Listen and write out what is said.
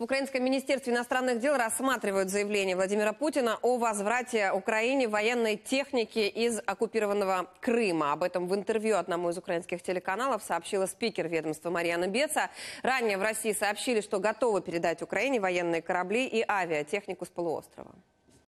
В Украинском министерстве иностранных дел рассматривают заявление Владимира Путина о возврате Украине военной техники из оккупированного Крыма. Об этом в интервью одному из украинских телеканалов сообщила спикер ведомства Марьяна Беца. Ранее в России сообщили, что готовы передать Украине военные корабли и авиатехнику с полуострова.